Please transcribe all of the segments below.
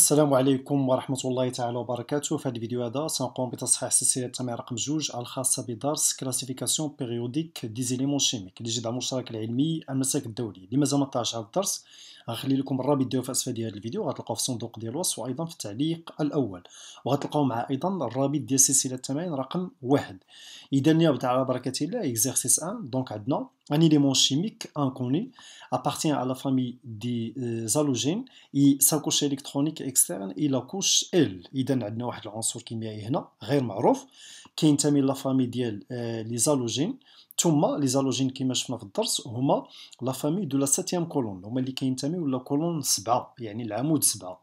السلام عليكم ورحمة الله تعالى وبركاته في هذا الفيديو هذا سنقوم بتصحيح سلسلة التمرين رقم جوج الخاصة بدرس كلاسيفيكاسيون بيريوديك ديزيليمون شيميك لجدع المشترك العلمي المساك الدولي لماذا ما طلعش هذا الدرس غنخلي لكم الرابط ديالو في اسفل ديال الفيديو غتلقاو في الصندوق ديال الوصف وايضا في التعليق الاول وغتلقاو معاه ايضا الرابط ديال سلسله التمارين رقم واحد اذا نيابه على بركه الله اكزرسيس 1 دونك عندنا ان ايليمون شيميك انكوني appartient على لا فامي دي زالوجين et الكترونيك اكسترن électronique externe ال إذا عندنا واحد العنصر كيميائي هنا غير معروف كينتمي لا فامي ديال لي euh, زالوجين ثم لي زالوجين كما شفنا في الدرس هما لا فامي دو لا سيتيام كولون هما اللي كينتمي كيسميو لا كولون سبعة يعني العمود سبعة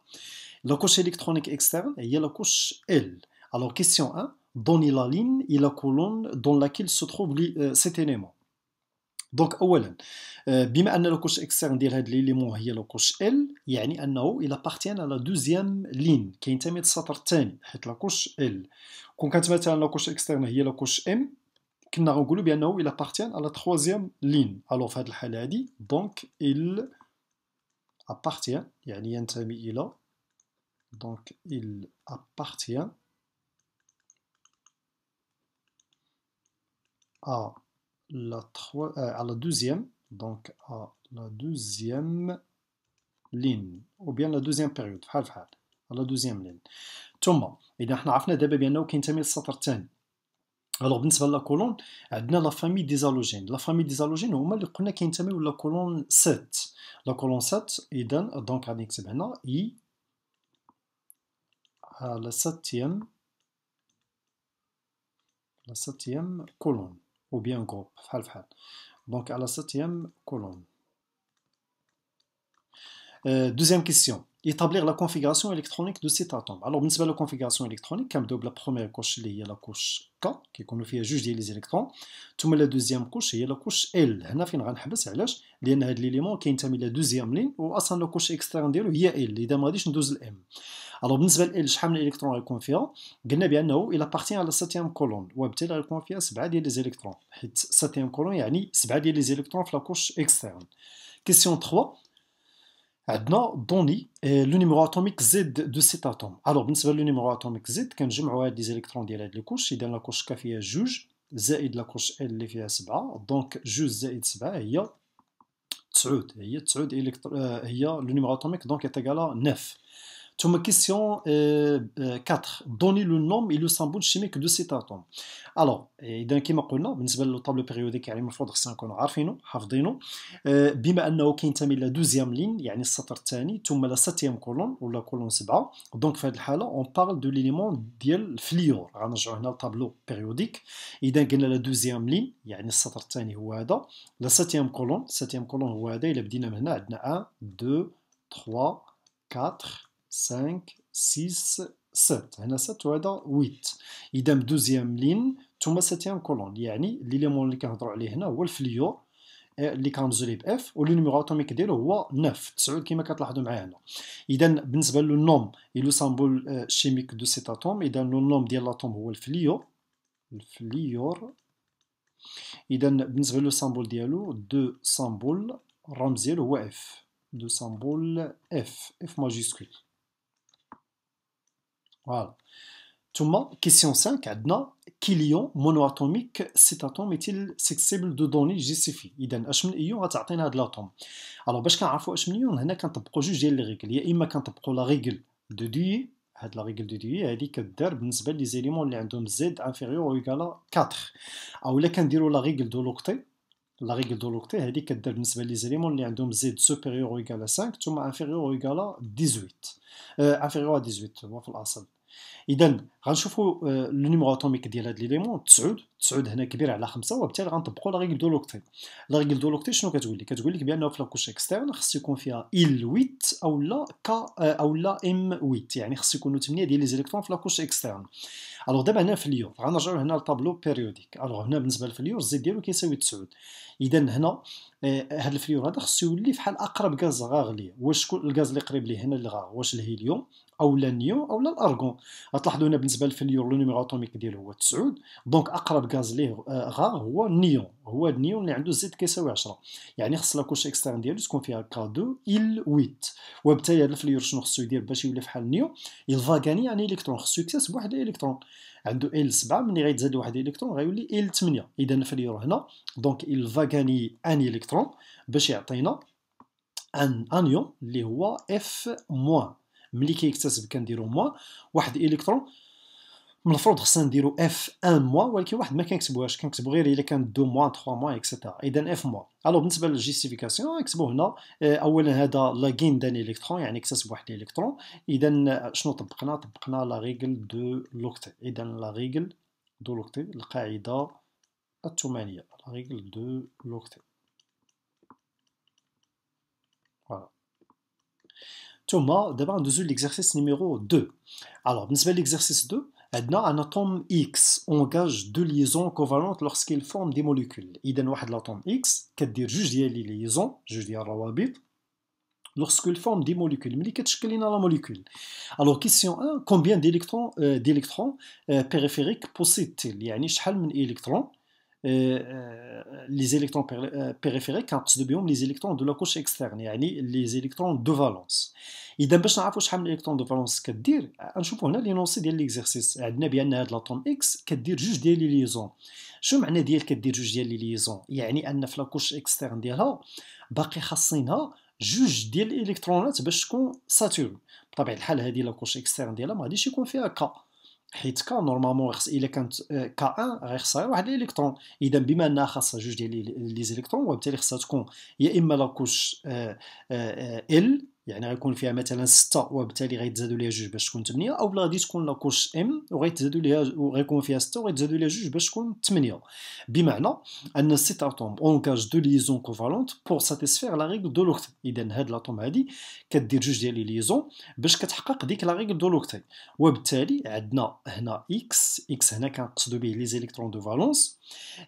لا كوش الكترونيك اكسترن هي لا كوش ال الو كيسيون 1 دوني لا لين الى كولون دون لاكيل سو تروف سيت اليمون دونك اولا euh, بما ان لا كوش اكسترن ديال هاد ليليمون هي لا كوش ال يعني انه الى بارتيان على دوزيام لين كينتمي للسطر الثاني حيت لا كوش ال كون كانت مثلا لا كوش اكسترن هي لا كوش ام كنا غنقولوا بانه الى بارتيان على تخوازيام لين الو في هاد الحاله هادي دونك il appartient, donc il appartient à la, trois, euh, à la deuxième donc à la deuxième ligne ou bien la deuxième période à la على دوزيام alors, la colonne, nous avons la famille des halogènes. La famille des halogènes, nous avons la colonne 7. La colonne 7, la colonne de la colonne de la colonne à la colonne de la colonne la colonne la colonne colonne établir la configuration électronique de cet atome. Alors, nous avons la configuration électronique, comme double la première couche, il y a la couche K, qui est qu'on fait juger les électrons. la deuxième couche, il y a la couche L. Là, nous avons un de temps, il y a l'élément qui est la deuxième ligne, ou à la couche externe, il y a L. Il d'abord, nous avons le M. Alors, nous avons L, chaque électron est confiant. Nous avons bien, il appartient à la septième colonne. Ou à la confiance, c'est bien électrons. La septième colonne, c'est a des électrons dans la couche externe. Question 3. عندنا دوني آه، لو نيميرو اتوميك زد دو سيت اتوم الوغ بالنسبه لو نيميرو اتوميك زد كنجمعوا هاد لي زيليكترون ديال هاد الكوش كوش اذا لا كوش كافيه فيها جوج زائد لا كوش ال اللي فيها سبعة دونك جوج زائد سبعة هي تسعود هي تسعود الكترون آه، هي لو نيميرو اتوميك دونك ايتيكالا 9 question 4. Euh, euh, Donnez le nom et le symbole chimique de cet atome. Alors, et euh, périodique qui dit, nous avons le tableau périodique, il faut que de la deuxième ligne, il y a la la septième colonne, ou la colonne Donc, on parle de l'élément diel fluor. On a un tableau périodique. Et la deuxième ligne, il y a La septième colonne, septième colonne ou il a il a 1, 2, 3, 4, 5 6 7 هنا 7 وهذا 8 اذا دوزيام لين ثم سيتيام كولون يعني ليليمون اللي كنهضرو عليه هنا هو الفليو آه، اللي كنرمزوا ليه باف ولو نيميرو اتوميك ديالو هو 9 9 كما كتلاحظوا معايا هنا اذا بالنسبه لو نوم لو سامبول شيميك دو سيت اتوم اذا لو نوم ديال لاتوم هو الفليو الفليور اذا بالنسبه لو سامبول ديالو دو سامبول الرمز ديالو هو اف دو سامبول اف اف ماجيسكول فوالا ثم كيسيون 5 عندنا كيليون مونو اتوميك سيت اتوم ايتيل سيكسيبل دو دوني جيسيفي اذا اش من ايون غتعطينا هاد لاتوم الو باش كنعرفوا اش من ايون هنا كنطبقوا جوج ديال لي ريغل يا اما كنطبقوا لا ريغل دو دي هاد لا ريغل دو دي هادي كدار بالنسبه لي زيليمون اللي عندهم زد انفيريور او ايكالا 4 اولا كنديروا لا ريغل دو لوكتي لا ريغل دو لوكتي هادي كدير بالنسبه لي زيليمون اللي عندهم زيد سوبيريور او ايكالا 5 ثم انفيريور او ايكالا 18 انفيريور 18 هو في الاصل اذا غنشوفوا آه، لو النيميرو اتوميك ديال هاد ليليمون 9 9 هنا كبير على 5 وبالتالي غنطبقوا لا ريغل دو لوكتي لا ريغل دو لوكتي شنو كتقول لك كتقول لك بانه في لاكوش اكسترن خص يكون فيها ال 8 او لا كا آه، او لا ام 8 يعني خص يكونوا 8 ديال لي زيليكترون في لاكوش اكسترن الوغ دابا هنا في اليور غنرجعوا هنا للطابلو بيريوديك الوغ هنا بالنسبه للفليور الزيت ديالو كيساوي 9 اذا هنا آه، هاد الفليور هذا خصو يولي فحال اقرب غاز غاغلي واش الغاز اللي قريب ليه هنا اللي غا واش الهيليوم او لا نيو او لا الارغون غتلاحظوا هنا بالنسبه للفليور لو نيميرو اتوميك ديالو هو 9 دونك اقرب غاز ليه آه، غا هو النيون هو النيون اللي عنده زد كيساوي 10 يعني خص لاكوش اكسترن ديالو تكون فيها كا 2 8 وبالتالي هذا الفليور شنو خصو يدير باش يولي بحال النيو يل va gagner ان يعني الكترون خصو يكتسب واحد الكترون عنده ال 7 ملي غيتزاد واحد الالكترون غيولي ال 8 اذا الفليور هنا دونك يل فاغاني ان الكترون باش يعطينا ان انيون اللي هو اف موان ملي كيكتسب كنديرو موا واحد الكترون المفروض خصنا نديرو اف ان موا ولكن واحد ما كنكتبوهاش كنكتبو غير الا كان دو موا تخوا موا اكسيتيرا اذا اف موا الو بالنسبه للجيستيفيكاسيون نكتبو هنا آه، اولا هذا لا غين دان الكترون يعني اكتسب واحد الكترون اذا شنو طبقنا طبقنا لا ريغل دو لوكتي اذا لا ريغل دو لوكتي القاعده الثمانيه لا ريغل دو لوكتي ثم دابا ندوزو l'exercice numéro 2 الوغ بالنسبه l'exercice 2 عندنا ان اتوم اكس اونكاج دو ليزون كوفالونت لوغسكيل فورم دي موليكول اذا واحد لاتوم اكس كدير جوج ديال لي ليزون جوج ديال الروابط lorsqu'elle forme des molécules. Mais qu'est-ce la molécule Alors, question 1, combien d'électrons euh, euh, périphériques possède-t-il Il y a un électrons Euh, euh, les électrons euh, périphériques كنتبعهم les électrons de la couche externe يعني les électrons de valence اذا باش نعرفوا شحال من الكترون دو فالونس كدير نشوفوا هنا لينونسي ديال ليكزيرسيس عندنا بان هاد لاتوم اكس كدير جوج ديال لي ليزون شو معنى ديال كدير جوج ديال لي ليزون يعني ان في لاكوش اكسترن ديالها باقي خاصينها جوج ديال الالكترونات باش تكون ساتور بطبيعه الحال هذه لاكوش اكسترن ديالها ما غاديش يكون فيها كا حيت كا نورمالمون خص الا كانت آه، كا 1 غيخصها واحد الالكترون اذا بما انها خاصها جوج ديال لي زيليكترون وبالتالي خصها تكون يا اما لاكوش ال آه، آه، يعني غيكون فيها مثلا 6 وبالتالي غيتزادوا ليها جوج باش تكون 8 او بلا غادي تكون لاكوش ام وغيتزادوا ليها وغيكون فيها 6 وغيتزادوا ليها جوج باش تكون 8 بمعنى ان سيت اتوم اون كاج دو ليزون كوفالونت بور ساتيسفير لا ريغل دو لوكتي اذا هاد لاتوم هادي كدير جوج ديال لي ليزون باش كتحقق ديك لا ريغل دو لوكتي وبالتالي عندنا هنا اكس اكس هنا كنقصدوا به لي زيليكترون دو فالونس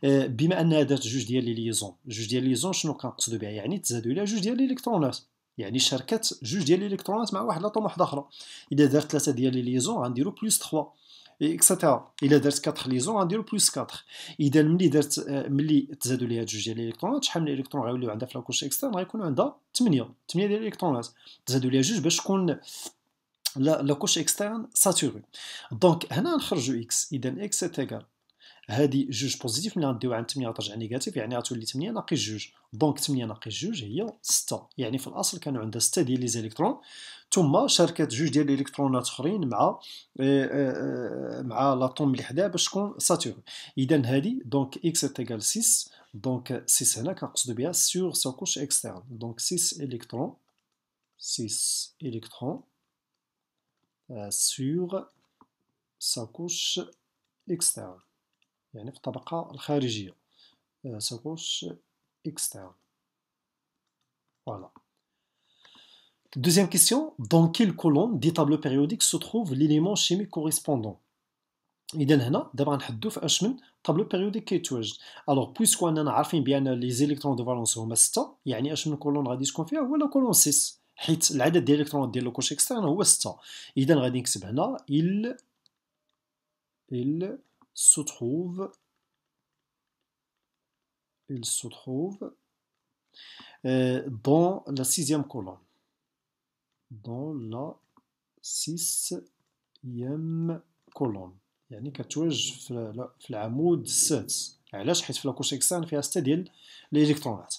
آه، بما انها دارت جوج ديال لي ليزون جوج ديال لي ليزون شنو كنقصدوا بها يعني تزادوا ليها جوج ديال الالكترونات يعني شاركات جوج ديال الالكترونات مع واحد لاطوم واحده اخرى الا دارت ثلاثه ديال ليزون غنديرو بلس 3 اكسيتيرا الا دارت 4 ليزون غنديرو بلس 4 اذا ملي دارت آه، ملي تزادوا ليها جوج ديال الالكترونات شحال من الالكترون غيوليو عندها في لاكوش اكسترن غيكون عندها 8 8 ديال الالكترونات تزادوا ليها جوج باش تكون لا كوش اكسترن ساتوري دونك هنا نخرجوا اكس اذا اكس تيغال هذه جوج بوزيتيف ملي غنديو عند 8 ترجع يعني نيجاتيف يعني غتولي 8 ناقص جوج دونك 8 ناقص جوج هي 6 يعني في الاصل كانوا عندها 6 ديال لي زيليكترون ثم شاركت جوج ديال الالكترونات اخرين مع آه، آه، آه، مع لاطوم اللي حداه باش تكون ساتور اذا هذه دونك اكس تيغال 6 دونك 6 هنا كنقصدو بها سور سو كوش اكسترن دونك 6 الكترون 6 الكترون سور sa كوش اكسترن يعني في الطبقة الخارجية آه، ساكوش externe. Voilà. Deuxième question, dans quelle colonne des tableaux périodiques se trouve l'élément شيميك كوريسبوندون اذا هنا دابا غنحدو في اش من طابلو بيريوديك كيتواجد الوغ بويسكو اننا عارفين بان لي زيليكترون دو فالونس هما ستة يعني اش من كولون غادي تكون فيها هو لا كولون سيس حيت العدد ديال الالكترونات ديال لوكوش اكسترن هو ستة اذا غادي نكتب هنا إل il se trouve, il se trouve euh, dans la sixième colonne. Dans la sixième colonne. علاش حيت في لاكوش اكسترن فيها 6 ديال الالكترونات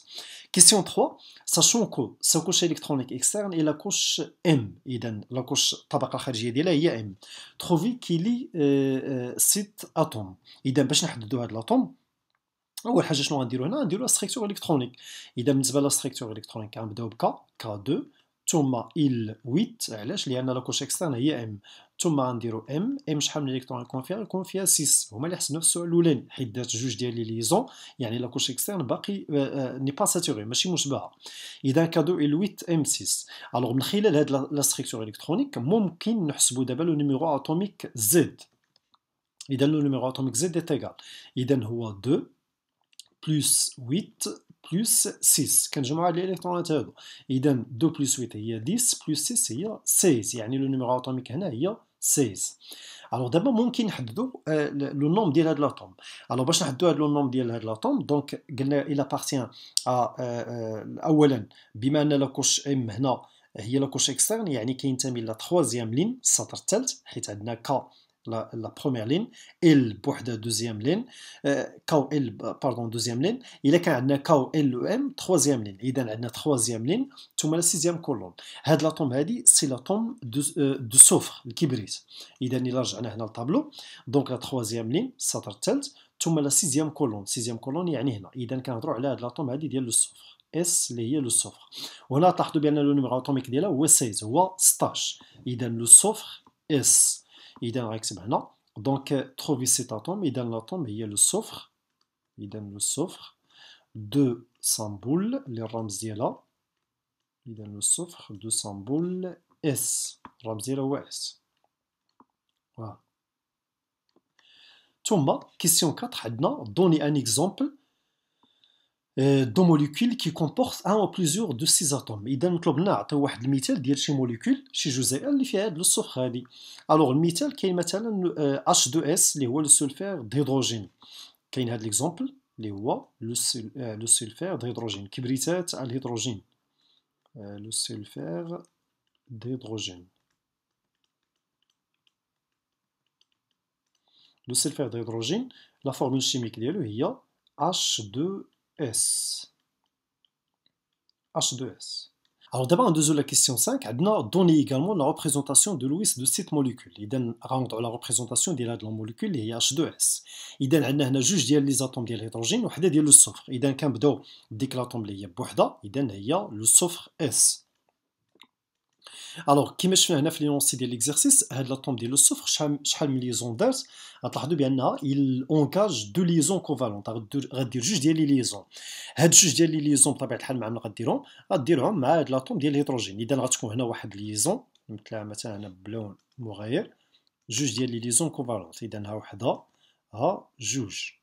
كيسيون 3 ساشون كو ساكوش الكترونيك اكسترن اي لاكوش ام اذا لاكوش الطبقه الخارجيه ديالها هي ام تروفي كيلي سيت آه، اتوم آه، اذا باش نحددوا هاد الاتوم اول حاجه شنو غنديروا هنا نديروا ستركتور الكترونيك اذا بالنسبه لا الكترونيك غنبداو بكا كا 2 ثم ال 8 علاش لان لا كوش اكسترن هي ام ثم غنديرو ام ام شحال من الكترون يكون فيها يكون فيها 6 هما اللي حسبنا في السؤال الاولاني حيت دارت جوج ديال لي ليزون يعني لا كوش اكسترن باقي ني با ساتوري ماشي مشبعه اذا كادو ال 8 ام 6 الوغ من خلال هاد لا ستركتور الكترونيك ممكن نحسبوا دابا لو نيميرو اتوميك زد اذا لو نيميرو اتوميك زد ايتيغال اذا هو 2 بلس 8 بلس 6 كنجمعوا هاد الالكترونات هادو اذا 2 بلس 8 هي 10 بلس 6 هي 16 يعني لو نيميرو اتوميك هنا هي 16 الوغ دابا ممكن نحددوا لو نوم ديال هاد لاطوم الوغ باش نحددوا هاد لو نوم ديال هاد لاطوم دونك قلنا الى بارتيان euh, euh, اولا بما ان لاكوش ام هنا هي لاكوش اكسترن يعني كينتمي لا تخوازيام لين السطر الثالث حيت عندنا ك لا بروميير لين ال بوحدة دوزيام لين كاو ال باردون دوزيام لين إلا كان عندنا كاو ال و ام troisième لين إذا عندنا troisième لين ثم لا سيزيام كولون هاد لاطوم هادي سي لاطوم دو سوفر الكبريت إذا إلا رجعنا هنا للطابلو دونك لا troisième لين السطر الثالث ثم لا سيزيام كولون سيزيام كولون يعني هنا إذا كنهضروا على هاد لاطوم هادي ديال لو سوفر اس اللي هي لو سوفر وهنا تلاحظوا بان لو نيميرو اتوميك ديالها هو 16 هو 16 اذا لو سوفر اس il donne avec ses maintenant donc euh, trouver cet atome il donne l'atome il y a le soufre il donne le soufre deux symbole le ramziela il donne le soufre deux symbole s ramziela ou s voilà question 4 donnez un exemple euh, de molécules qui comportent un ou plusieurs de ces atomes. Donc, nous avons besoin d'un métal qui est une molécule, qui est une chose Alors, le métal, est euh, le H2S, le euh, sulfère d'hydrogène. Il y a cet le sulfère d'hydrogène, qui brille la l'hydrogène. Le sulfère d'hydrogène. Le sulfère d'hydrogène, la formule chimique de l'hydrogène est H2S. S. H2S. Alors d'abord, en la question 5, on a donné également la représentation de Lewis de cette molécule. Il on la représentation de la molécule et H2S. Idem, on a juge les atomes de l'hydrogène et le soufre. Idem, quand on dit que l'atome est بوحدة, idem, il y a le soufre S. الوغ كيما شفنا هنا في ليونسي لونسي ديال ليكزارسيس هاد لاطوم ديال الصفر شحال شحال من ليزون دارت غتلاحظوا بانها il اونكاج دو ليزون كوفالونت غدير جوج ديال لي ليزون هاد جوج ديال لي ليزون بطبيعه الحال مع من غديرهم غديرهم مع هاد لاطوم ديال الهيدروجين اذا غتكون هنا واحد ليزون مثلا مثلا هنا بلون مغاير جوج ديال لي ليزون كوفالونت اذا ها وحده ها جوج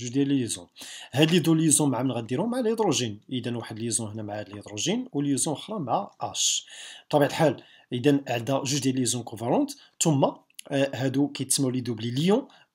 جوج ديال ليزون هاد لي دو ليزون مع من غديرهم مع الهيدروجين اذا واحد ليزون هنا مع الهيدروجين وليزون اخرى مع اش طبيعة الحال اذا عندها جوج ديال ليزون كوفالونت ثم آه، هادو كيتسموا لي دوبلي ليون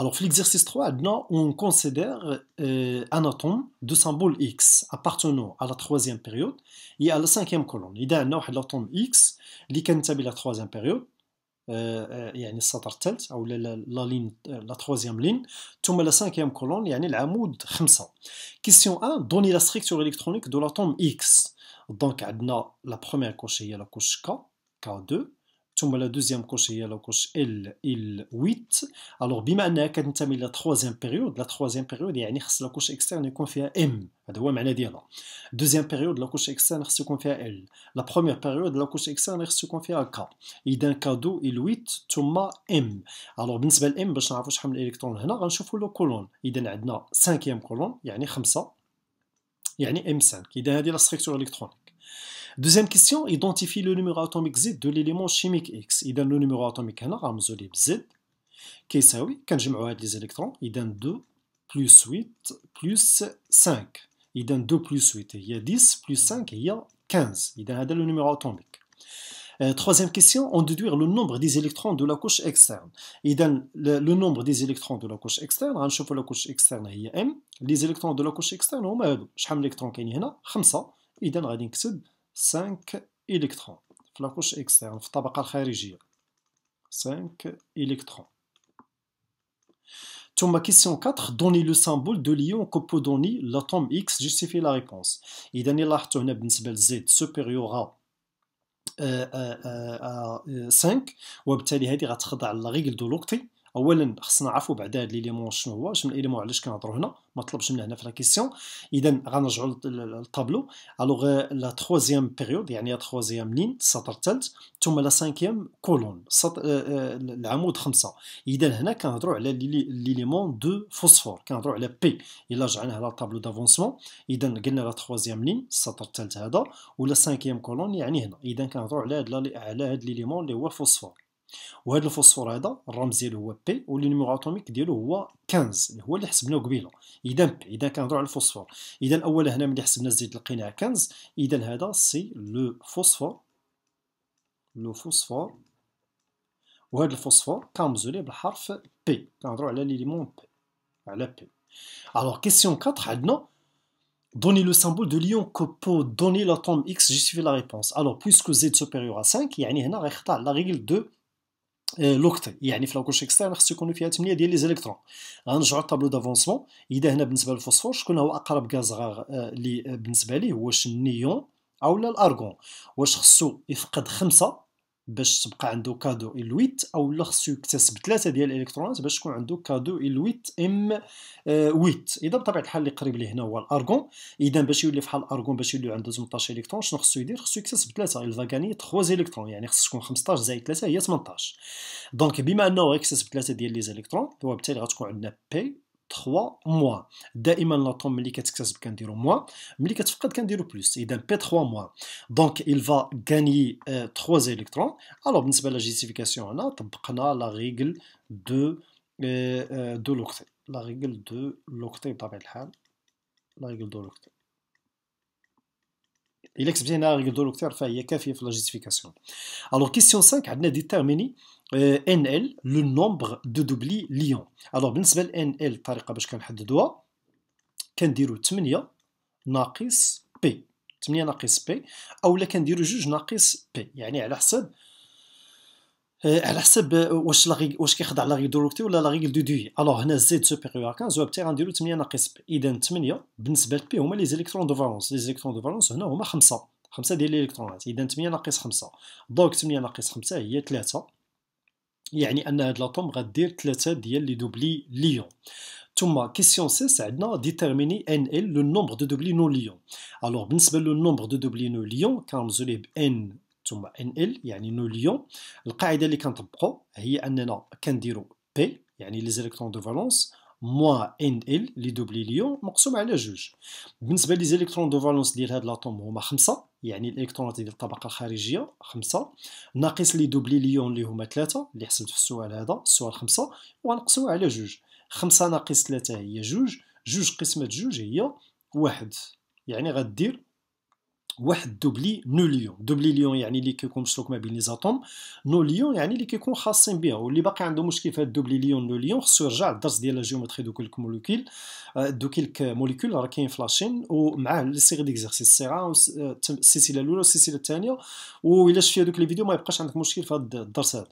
Alors, l'exercice 3, on considère euh, un atome de symbole X appartenant à la troisième période et à la cinquième colonne. Il y a un atome X qui est la troisième période, c'est-à-dire euh, euh, la, la, la, la troisième ligne, et la cinquième colonne, c'est-à-dire 500. Question 1, donnez la structure électronique de l'atome X. Donc, on a la première couche, il y a la couche K, K2. ثم لا دوزيام كوش هي لا كوش ال ال 8 الوغ بما انها كتنتمي لا تخوازيام بيريود لا تخوازيام بيريود يعني خص لا كوش اكسترن يكون فيها ام هذا هو المعنى ديالها دوزيام بيريود لا كوش اكسترن خص يكون فيها ال لا بروميير بيريود لا كوش اكسترن خص يكون فيها كا اذا كادو ال 8 ثم ام الوغ بالنسبه لام باش نعرفوا شحال من الكترون هنا غنشوفوا لو كولون اذا عندنا 5 كولون يعني 5 يعني ام 5 اذا هذه لا ستركتور الكترونيك Deuxième question, identifie le numéro atomique Z de l'élément chimique X. Il donne le numéro atomique هنا ça, مزولي ب Z j'ai كنجمعوا les électrons, il donne 2 plus 8 plus 5 Il donne 2 plus 8 il y a 10 plus 5 il y a 15 Il هذا لو numéro atomique. Euh, troisième question, on déduire le nombre des électrons de la couche externe. il donne le, nombre des électrons de la couche externe, on chauffe la couche externe M. Les électrons de la couche externe, on شحال من électron كاين هنا 5 غادي 5 إلكترون في لاكوش إكسترن في الطبقة الخارجية 5 إلكترون ثم كيسيون 4 دوني لو سامبول دو ليون كوبو دوني لاتوم اكس جيستيفي لا ريبونس اذا اللي لاحظتوا هنا بالنسبه لزيد سوبيريور 5 وبالتالي هذه غتخضع لغيغل دو لوكتي اولا خصنا نعرفوا بعدا هاد ليليمون شنو هو شنو الاليمون علاش كنهضروا هنا ما طلبش منا هنا في لا كيسيون اذا غنرجعوا للطابلو الوغ لا تخوازيام بيريود يعني لا تخوازيام لين السطر الثالث ثم لا سانكيام كولون العمود خمسه اذا هنا كنهضروا على ليليمون دو فوسفور كنهضروا على بي الا على الطابلو دافونسمون اذا قلنا لا تخوازيام لين السطر الثالث هذا ولا سانكيام كولون يعني هنا اذا كنهضروا على على هاد ليليمون اللي هو فوسفور وهذا الفوسفور هذا الرمز ديالو هو بي واللي نيميرو اتوميك ديالو هو 15 اللي هو اللي حسبناه قبيله اذا بي اذا كنهضروا على الفوسفور اذا الاول هنا ملي حسبنا الزيت لقيناه 15 اذا هذا سي لو فوسفور لو فوسفور وهذا الفوسفور كامزولي بالحرف بي كنهضروا على ليليمون بي على بي الوغ كيسيون 4 عندنا Donnez le symbole de l'ion que pour donner l'atome X, justifie la réponse. Alors, puisque Z est supérieur à 5, il y a la règle de آه، لوكتي يعني في لاكوش اكسترن خصو يكونوا فيها 8 ديال لي زيليكترون غنرجعوا للطابلو دافونسمون اذا هنا بالنسبه للفوسفور شكون هو اقرب غاز غاغ اللي آه، بالنسبه ليه واش النيون او الارغون واش خصو يفقد خمسة باش تبقى عنده كادو ال الويت او لا خصو يكتسب ثلاثه ديال الالكترونات باش تكون عنده كادو ال الويت ام 8 اذا بطبيعه الحال اللي قريب ليه هنا هو الارغون اذا باش يولي فحال الارغون باش يولي عنده 18 الكترون شنو خصو يدير خصو يكتسب ثلاثه الفا غاني 3 الكترون يعني خص تكون 15 زائد 3 هي 18 دونك بما انه غيكتسب ثلاثه ديال لي الكترون هو بالتالي غتكون عندنا بي 3 mois دائما لا طوم ملي كتكتسب كنديرو موا ملي كتفقد كنديرو بلوس اذا بي 3 موا دونك il va gagner 3 électrons alors بالنسبه لا جيستيفيكاسيون هنا طبقنا لا ريغل دو دو لوكتي لا ريغل دو لوكتي بطبيعه الحال لا ريغل دو لوكتي الا كتبتي هنا ريغل دو لوكتي فهي كافيه في لا جيستيفيكاسيون alors question 5 عندنا ديتيرميني NL لو نومبر دو دوبلي ليون الوغ بالنسبه ل NL الطريقه باش كنحددوها كنديرو 8 ناقص بي 8 ناقص بي اولا كنديرو جوج ناقص بي يعني على حسب آه، على حسب آه، واش لاغي واش كيخضع لا ريغل دو لوكتي ولا لا ريغل دو دوي الوغ هنا زد سوبيريور 15 وبتي غنديرو 8 ناقص بي اذا 8 بالنسبه لبي هما لي زيليكترون دو فالونس لي زيليكترون دو فالونس هنا هما 5 5 ديال الالكترونات اذا 8 ناقص 5 دونك 8 ناقص 5 هي 3 يعني ان هاد لاطوم غدير ثلاثه ديال لي دوبلي ليون ثم كيسيون 6 عندنا ديتيرميني ان ال لو نومبر دو دوبلي نو ليون الوغ بالنسبه لو نومبر دو دوبلي نو ليون كنرمزو ليه بان ثم ان ال يعني نو ليون القاعده اللي كنطبقو هي اننا كنديرو بي يعني لي زيلكترون دو فالونس موا ان ال لي دوبلي ليون مقسوم على جوج بالنسبه لي زيليكترون دو فالونس ديال هاد لاطوم هما خمسه يعني الالكترونات ديال الطبقه الخارجيه خمسه ناقص لي دوبلي ليون اللي هما ثلاثه اللي حسبت في السؤال هذا السؤال خمسه ونقسمو على جوج خمسه ناقص ثلاثه هي جوج جوج قسمه جوج هي واحد يعني غدير واحد دوبلي نو ليون دوبلي ليون يعني اللي كيكون مشروك ما بين لي زاتوم نو ليون يعني اللي كيكون خاصين بها واللي باقي عنده مشكل في هاد دوبلي ليون نو ليون خصو يرجع للدرس ديال لا جيومتري دو كلك موليكول آه، دو كلك موليكول راه كاين في لاشين ومعاه لي سيغ ديكزارسيس السيره السلسله الاولى والسلسله الثانيه وإلا شفتي هذوك لي فيديو ما يبقاش عندك مشكل في هاد الدرس هذا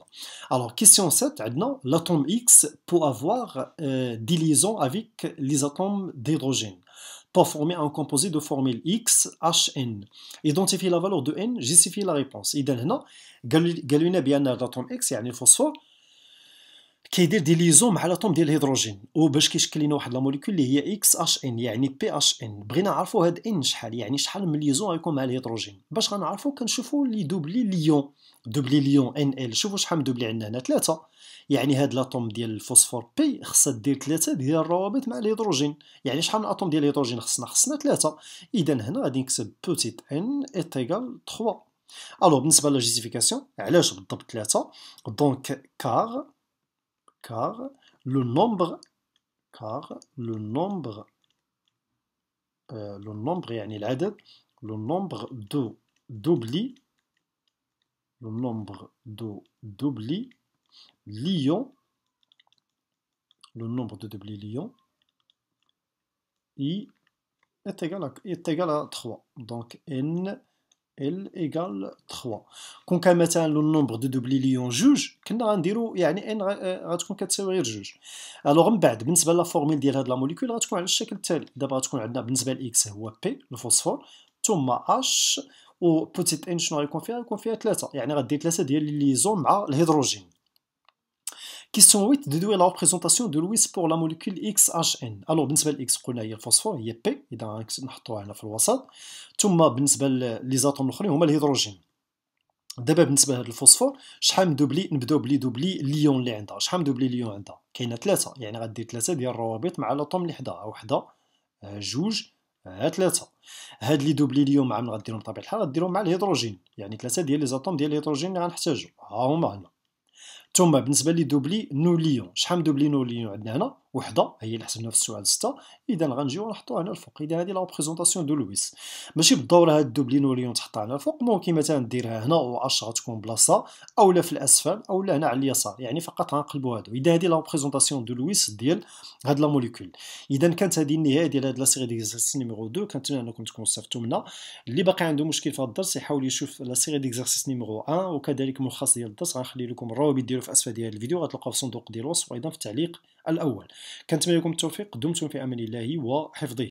الوغ كيسيون 7 عندنا لاتوم اكس بو افوار دي ليزون افيك لي زاتوم d'hydrogène. conformé à un composé de formule x, hn. Identifier la valeur de n, justifier la réponse. إذا هنا قالوا لنا بأن الاتوم x يعني الفوسفور كيدير دي ليزون مع الاتوم ديال الهيدروجين وباش كيشكل لنا واحد لا موليكول اللي هي اكس اش ان يعني بي اش ان بغينا نعرفوا هاد ان شحال يعني شحال من ليزون غيكون مع الهيدروجين باش غنعرفوا كنشوفوا لي دوبلي ليون دوبلي ليون ان ال شوفوا شحال دوبلي عندنا هنا ثلاثه يعني هاد الاتوم ديال الفوسفور بي خصها دير ثلاثه ديال الروابط مع الهيدروجين يعني شحال من اتوم ديال الهيدروجين خصنا خصنا ثلاثه اذا هنا غادي نكتب بوتيت ان ايتيغال 3 الو بالنسبه لجيستيفيكاسيون علاش بالضبط ثلاثه دونك كار كار لو نومبر كار لو نومبر لو نومبر يعني العدد لو نومبر دو دوبلي le nombre de doublis, lions, le nombre de doublis lions, i est égal, à, est égal à 3. Donc n, l égale 3. كون كان مثلا لو نومبر دو دوبلي ليون جوج كنا غنديرو يعني ان آه، غتكون كتساوي غير جوج. الوغ من بعد بالنسبه لا فورميل ديال هاد لا موليكول غتكون على الشكل التالي دابا غتكون عندنا بالنسبه لاكس هو بي الفوسفور ثم اش و بوتيت ان شنو غيكون فيها يكون فيها ثلاثه يعني غدير ثلاثه ديال لي ليزون مع الهيدروجين كيسيون 8 ديدوي لا ريبريزونطاسيون دو لويس بور لا موليكول اكس اش ان الو بالنسبه لاكس قلنا هي الفوسفور هي بي اذا نحطوها هنا في الوسط ثم بالنسبه لي زاتوم الاخرين هما الهيدروجين دابا بالنسبه لهذا الفوسفور شحال دوبلي نبداو بلي دوبلي ليون اللي عندها شحال من دوبلي ليون عندها كاينه ثلاثه يعني غدير ثلاثه ديال الروابط مع لاطوم اللي حداها وحده آه، جوج ها ثلاثه هاد لي دوبلي اليوم عام غديرهم بطبيعه الحال غديرهم مع الهيدروجين يعني ثلاثه ديال لي زاتوم ديال الهيدروجين اللي غنحتاجو ها هما هنا ثم بالنسبه لي دوبلي نو ليون شحال من دوبلي نو ليون عندنا هنا وحده هي اللي حسبناها في السؤال 6 اذا غنجيو نحطوها هنا الفوق اذا هذه لا بريزونطاسيون دو لويس ماشي بالضروره هاد دوبلين وليون تحطها هنا الفوق ممكن مثلا ديرها هنا و غتكون بلاصه اولا في الاسفل اولا هنا على اليسار يعني فقط غنقلبوا هادو اذا هذه لا بريزونطاسيون دو لويس ديال هاد لا موليكول اذا كانت هذه النهايه ديال هاد لا سيري ديكزارسيس نيميرو 2 كنتمنى انكم تكونوا استفدتوا منها اللي باقي عنده مشكل في هاد الدرس يحاول يشوف لا سيري ديكزارسيس نيميرو 1 وكذلك ملخص ديال الدرس غنخلي لكم الروابط ديالو في اسفل ديال الفيديو غتلقاو في صندوق ديال الوصف وايضا في التعليق الأول كنتمنى لكم التوفيق دمتم في أمان الله وحفظه